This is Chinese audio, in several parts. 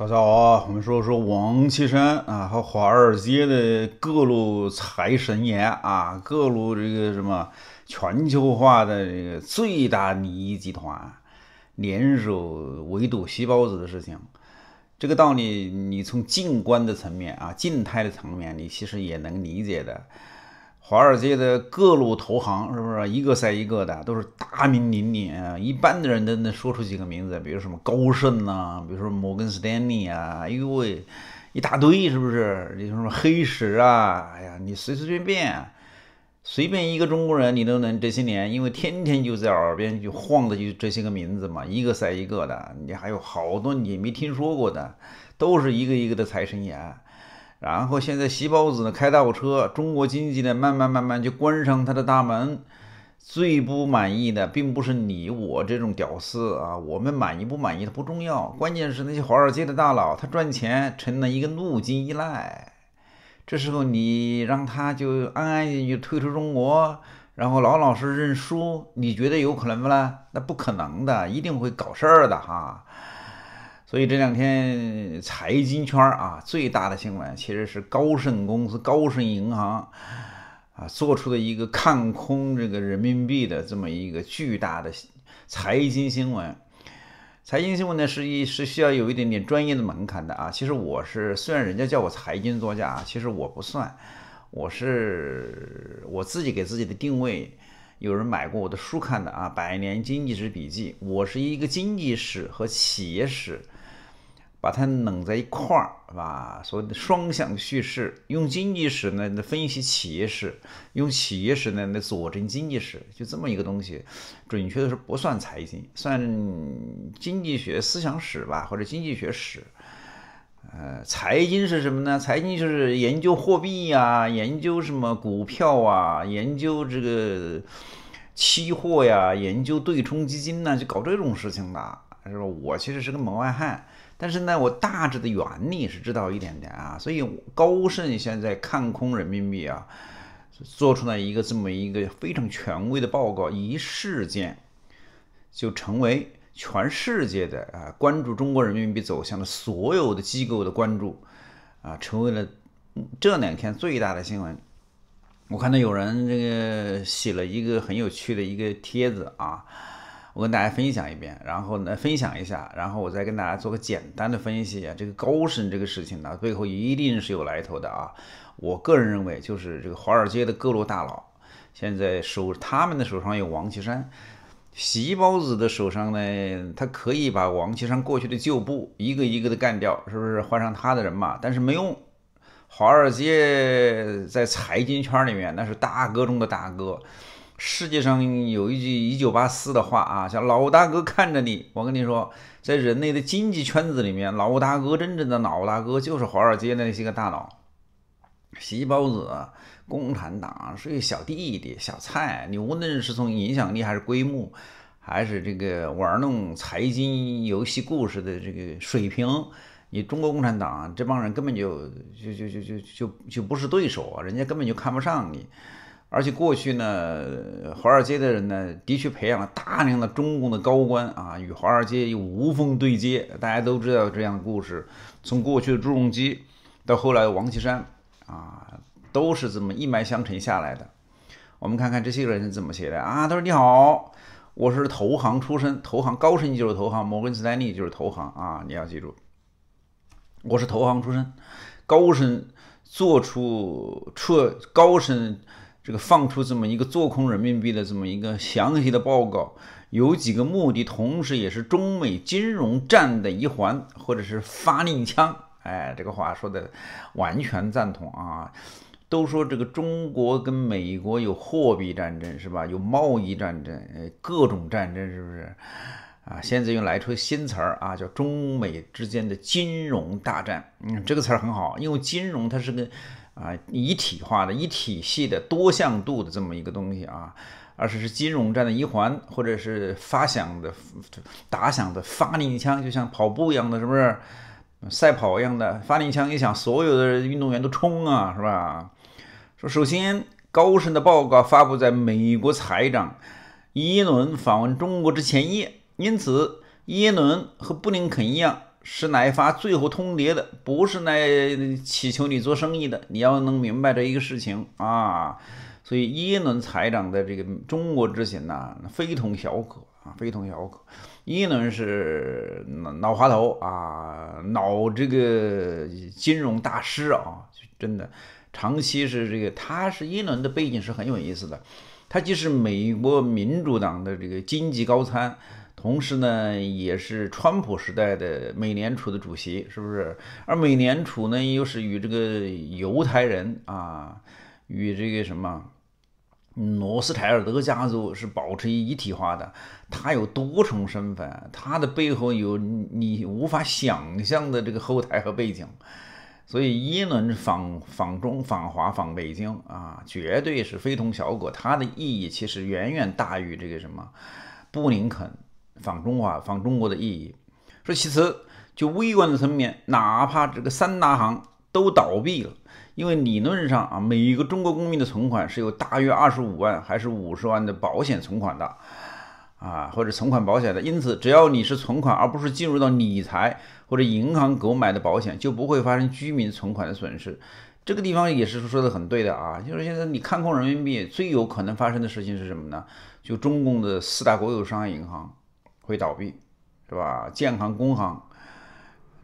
大家好，我们说说王岐山啊和华尔街的各路财神爷啊，各路这个什么全球化的这个最大利益集团联手围堵“西包子”的事情。这个道理，你从静观的层面啊，静态的层面，你其实也能理解的。华尔街的各路投行是不是一个赛一个的，都是大名鼎鼎，一般的人都能说出几个名字，比如什么高盛呐，比如说摩根士丹利啊，哎呦喂，一大堆，是不是？你什么黑石啊，哎呀，你随随便便，随便一个中国人，你都能这些年，因为天天就在耳边就晃的就这些个名字嘛，一个赛一个的，你还有好多你没听说过的，都是一个一个的财神爷。然后现在西包子呢开大货车，中国经济呢慢慢慢慢就关上他的大门。最不满意的并不是你我这种屌丝啊，我们满意不满意它不重要，关键是那些华尔街的大佬，他赚钱成了一个路径依赖。这时候你让他就安安静静退出中国，然后老老实认输，你觉得有可能不啦？那不可能的，一定会搞事儿的哈。所以这两天财经圈儿啊，最大的新闻其实是高盛公司高盛银行啊做出的一个看空这个人民币的这么一个巨大的财经新闻。财经新闻呢是一是需要有一点点专业的门槛的啊。其实我是虽然人家叫我财经作家，其实我不算，我是我自己给自己的定位。有人买过我的书看的啊，《百年经济史笔记》，我是一个经济史和企业史。把它弄在一块儿，是吧？所的双向叙事，用经济史呢，分析企业史；用企业史呢，来佐证经济史，就这么一个东西。准确的说，不算财经，算经济学思想史吧，或者经济学史。呃，财经是什么呢？财经就是研究货币呀，研究什么股票啊，研究这个期货呀，研究对冲基金呐，就搞这种事情的。他是说，我其实是个门外汉，但是呢，我大致的原理是知道一点点啊。所以高盛现在看空人民币啊，做出来一个这么一个非常权威的报告，一事件就成为全世界的啊关注中国人民币走向的所有的机构的关注啊，成为了这两天最大的新闻。我看到有人这个写了一个很有趣的一个帖子啊。我跟大家分享一遍，然后呢，分享一下，然后我再跟大家做个简单的分析这个高盛这个事情呢，背后一定是有来头的啊！我个人认为，就是这个华尔街的各路大佬，现在手他们的手上有王岐山，习包子的手上呢，他可以把王岐山过去的旧部一个一个的干掉，是不是换上他的人马？但是没用，华尔街在财经圈里面那是大哥中的大哥。世界上有一句一九八四的话啊，叫“老大哥看着你”。我跟你说，在人类的经济圈子里面，老大哥真正的老大哥就是华尔街的那些个大佬。皮包子，共产党是一个小弟弟、小菜。你无论是从影响力，还是规模，还是这个玩弄财经游戏故事的这个水平，你中国共产党这帮人根本就就就就就就就不是对手，人家根本就看不上你。而且过去呢，华尔街的人呢，的确培养了大量的中共的高官啊，与华尔街又无缝对接。大家都知道这样的故事，从过去的朱镕基到后来王岐山啊，都是这么一脉相承下来的。我们看看这些人是怎么写的啊？他说：“你好，我是投行出身，投行高盛就是投行，摩根士丹利就是投行啊！你要记住，我是投行出身，高盛做出出高盛。”这个放出这么一个做空人民币的这么一个详细的报告，有几个目的，同时也是中美金融战的一环，或者是发令枪。哎，这个话说的完全赞同啊！都说这个中国跟美国有货币战争是吧？有贸易战争，呃，各种战争是不是？啊，现在又来出新词儿啊，叫中美之间的金融大战。嗯，这个词儿很好，因为金融它是个啊一体化的一体系的多向度的这么一个东西啊，而且是金融战的一环，或者是发响的打响的发令枪，就像跑步一样的，是不是？赛跑一样的发令枪一响，所有的运动员都冲啊，是吧？说，首先高盛的报告发布在美国财长一伦访问中国之前夜。因此，耶伦和布林肯一样，是来发最后通牒的，不是来祈求你做生意的。你要能明白这一个事情啊！所以，耶伦财长的这个中国之行呢，非同小可啊，非同小可。耶伦是脑滑头啊，脑这个金融大师啊，真的长期是这个。他是耶伦的背景是很有意思的，他既是美国民主党的这个经济高参。同时呢，也是川普时代的美联储的主席，是不是？而美联储呢，又是与这个犹太人啊，与这个什么罗斯柴尔德家族是保持一体化的。他有多重身份，他的背后有你无法想象的这个后台和背景。所以，耶伦访访中访华访北京啊，绝对是非同小可。它的意义其实远远大于这个什么布林肯。仿中华仿中国的意义，说其次，就微观的层面，哪怕这个三大行都倒闭了，因为理论上啊，每一个中国公民的存款是有大约二十五万还是五十万的保险存款的，啊或者存款保险的。因此，只要你是存款，而不是进入到理财或者银行购买的保险，就不会发生居民存款的损失。这个地方也是说的很对的啊，就是现在你看空人民币，最有可能发生的事情是什么呢？就中共的四大国有商业银行。会倒闭，是吧？建行、工行，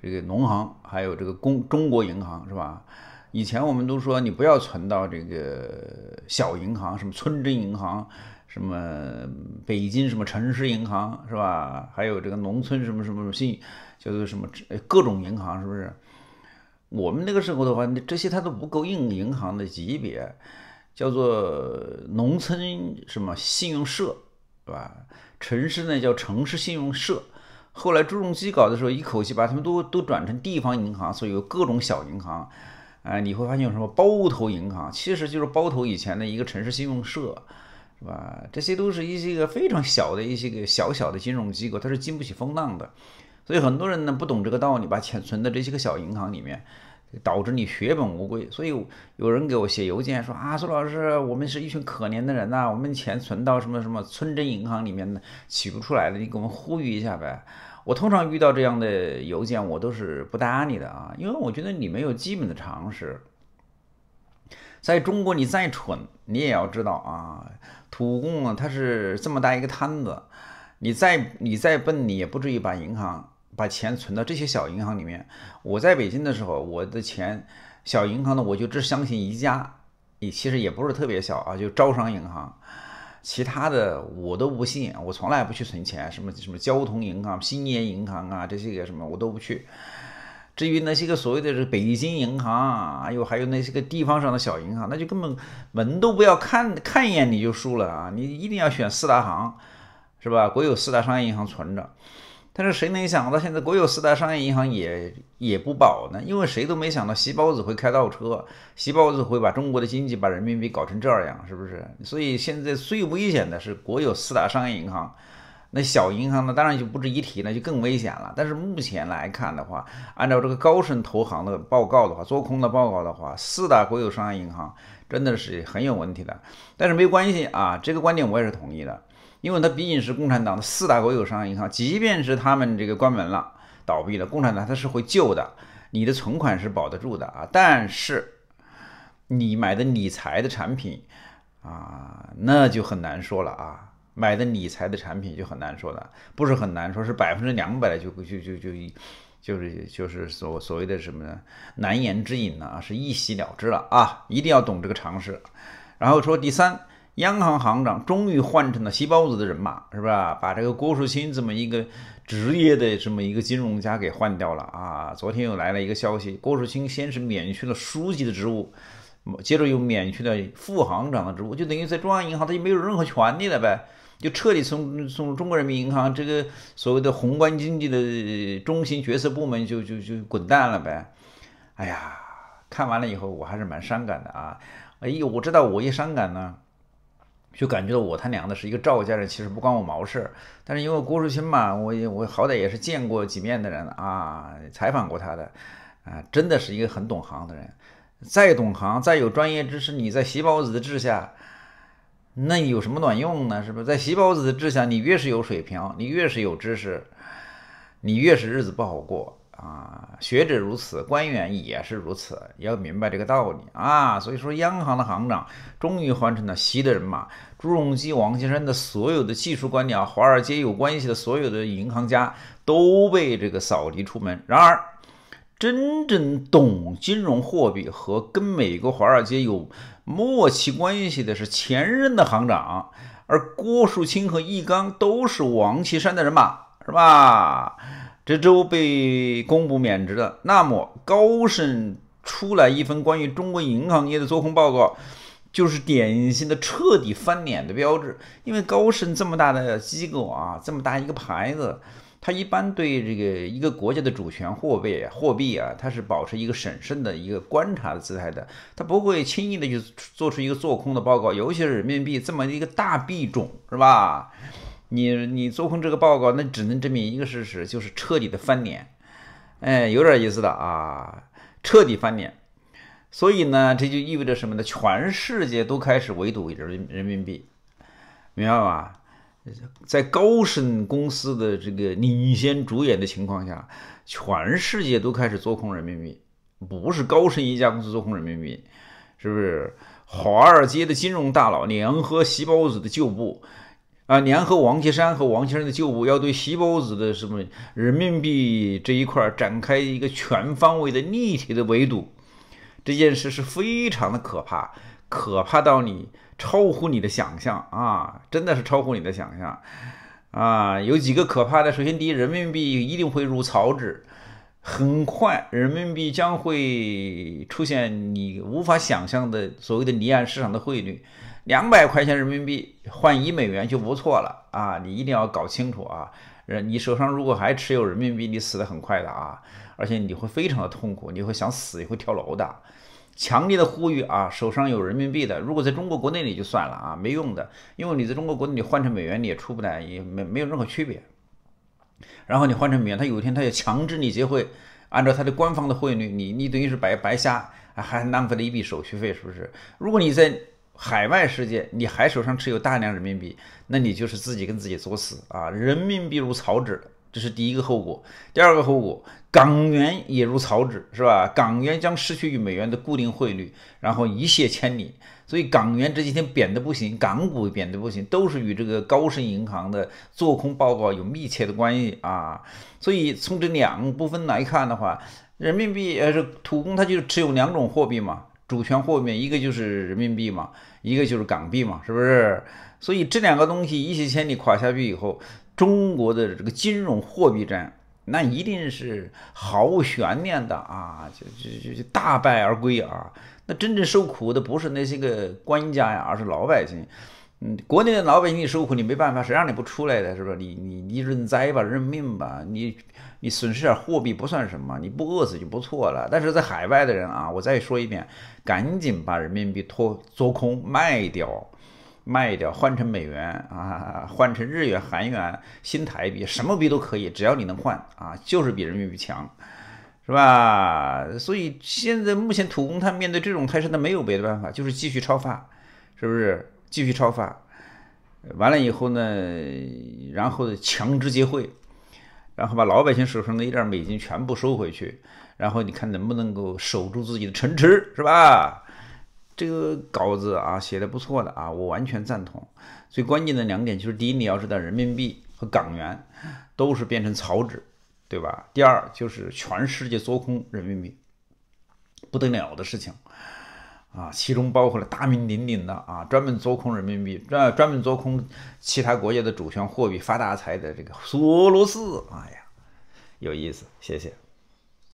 这个农行，还有这个工中国银行，是吧？以前我们都说你不要存到这个小银行，什么村镇银行，什么北京什么城市银行，是吧？还有这个农村什么什么信，叫做什么各种银行，是不是？我们那个时候的话，这些它都不够硬，银行的级别叫做农村什么信用社，是吧？城市呢叫城市信用社，后来朱镕基搞的时候，一口气把他们都都转成地方银行，所以有各种小银行。哎，你会发现有什么包头银行，其实就是包头以前的一个城市信用社，是吧？这些都是一些个非常小的一些个小小的金融机构，它是经不起风浪的。所以很多人呢不懂这个道理，把钱存在这些个小银行里面。导致你血本无归，所以有人给我写邮件说啊，苏老师，我们是一群可怜的人呐，我们钱存到什么什么村镇银行里面呢，取不出来了，你给我们呼吁一下呗。我通常遇到这样的邮件，我都是不搭理的啊，因为我觉得你没有基本的常识。在中国，你再蠢，你也要知道啊，土共它是这么大一个摊子，你再你再笨，你也不至于把银行。把钱存到这些小银行里面。我在北京的时候，我的钱小银行呢，我就只相信一家，也其实也不是特别小啊，就招商银行，其他的我都不信，我从来不去存钱，什么什么交通银行、兴业银行啊这些个什么我都不去。至于那些个所谓的这北京银行，还有还有那些个地方上的小银行，那就根本门都不要看看一眼你就输了啊！你一定要选四大行，是吧？国有四大商业银行存着。但是谁能想到现在国有四大商业银行也也不保呢？因为谁都没想到习包子会开倒车，习包子会把中国的经济、把人民币搞成这样，是不是？所以现在最危险的是国有四大商业银行，那小银行呢，当然就不值一提，那就更危险了。但是目前来看的话，按照这个高盛投行的报告的话，做空的报告的话，四大国有商业银行真的是很有问题的。但是没关系啊，这个观点我也是同意的。因为它毕竟是共产党的四大国有商业银行，即便是他们这个关门了、倒闭了，共产党它是会救的，你的存款是保得住的啊。但是，你买的理财的产品啊，那就很难说了啊。买的理财的产品就很难说了，不是很难说，是百分之两百的就就就就就是就是所所谓的什么呢？难言之隐啊，是一洗了之了啊。一定要懂这个常识。然后说第三。央行行长终于换成了“西包子”的人马，是吧？把这个郭树清这么一个职业的这么一个金融家给换掉了啊！昨天又来了一个消息，郭树清先是免去了书记的职务，接着又免去了副行长的职务，就等于在中央银行他就没有任何权利了呗，就彻底从从中国人民银行这个所谓的宏观经济的中心决策部门就就就滚蛋了呗！哎呀，看完了以后我还是蛮伤感的啊！哎呦，我知道我一伤感呢。就感觉到我他娘的是一个赵家人，其实不关我毛事但是因为郭树清嘛，我我好歹也是见过几面的人啊，采访过他的，啊，真的是一个很懂行的人。再懂行，再有专业知识，你在习包子的治下，那有什么卵用呢？是不是？在习包子的治下，你越是有水平，你越是有知识，你越是日子不好过。啊，学者如此，官员也是如此，要明白这个道理啊。所以说，央行的行长终于换成了习的人马，朱镕基、王岐山的所有的技术官僚，华尔街有关系的所有的银行家都被这个扫地出门。然而，真正懂金融货币和跟美国华尔街有默契关系的是前任的行长，而郭树清和易纲都是王岐山的人马，是吧？这周被公布免职了。那么高盛出来一份关于中国银行业的做空报告，就是典型的彻底翻脸的标志。因为高盛这么大的机构啊，这么大一个牌子，它一般对这个一个国家的主权货币货币啊，它是保持一个审慎的一个观察的姿态的，它不会轻易的去做出一个做空的报告，尤其是人民币这么一个大币种，是吧？你你做空这个报告，那只能证明一个事实，就是彻底的翻脸，哎，有点意思的啊，彻底翻脸。所以呢，这就意味着什么呢？全世界都开始围堵人人民币，明白吧？在高盛公司的这个领先主演的情况下，全世界都开始做空人民币，不是高盛一家公司做空人民币，是不是？华尔街的金融大佬联合席包子的旧部。啊，联合王岐山和王先生的旧部，要对“西包子”的什么人民币这一块展开一个全方位的立体的围堵，这件事是非常的可怕，可怕到你超乎你的想象啊！真的是超乎你的想象啊！有几个可怕的，首先第一，人民币一定会如草纸。很快，人民币将会出现你无法想象的所谓的离岸市场的汇率，两百块钱人民币换一美元就不错了啊！你一定要搞清楚啊！人，你手上如果还持有人民币，你死得很快的啊！而且你会非常的痛苦，你会想死，你会跳楼的。强烈的呼吁啊！手上有人民币的，如果在中国国内你就算了啊，没用的，因为你在中国国内你换成美元你也出不来，也没没有任何区别。然后你换成美元，他有一天他要强制你结汇，按照他的官方的汇率，你你等于是白白瞎，还浪费了一笔手续费，是不是？如果你在海外世界你还手上持有大量人民币，那你就是自己跟自己作死啊！人民币如草纸，这是第一个后果；第二个后果，港元也如草纸，是吧？港元将失去与美元的固定汇率，然后一泻千里。所以港元这几天贬的不行，港股贬的不行，都是与这个高盛银行的做空报告有密切的关系啊。所以从这两部分来看的话，人民币呃是土工，它就持有两种货币嘛，主权货币一个就是人民币嘛，一个就是港币嘛，是不是？所以这两个东西一泻千里垮下去以后，中国的这个金融货币战。那一定是毫无悬念的啊！就就就就大败而归啊！那真正受苦的不是那些个官家呀，而是老百姓。嗯，国内的老百姓你受苦你没办法，谁让你不出来的是吧？你你你认栽吧，认命吧，你你损失点货币不算什么，你不饿死就不错了。但是在海外的人啊，我再说一遍，赶紧把人民币脱做空卖掉。卖掉换成美元啊，换成日元、韩元、新台币，什么币都可以，只要你能换啊，就是比人民币强，是吧？所以现在目前土公他面对这种态势，他没有别的办法，就是继续超发，是不是？继续超发，完了以后呢，然后强制结汇，然后把老百姓手上的一点美金全部收回去，然后你看能不能够守住自己的城池，是吧？这个稿子啊，写的不错的啊，我完全赞同。最关键的两点，就是第一，你要知道人民币和港元都是变成草纸，对吧？第二，就是全世界做空人民币，不得了的事情啊！其中包括了大名鼎鼎的啊，专门做空人民币，专专门做空其他国家的主权货币发大财的这个索罗斯。哎呀，有意思，谢谢。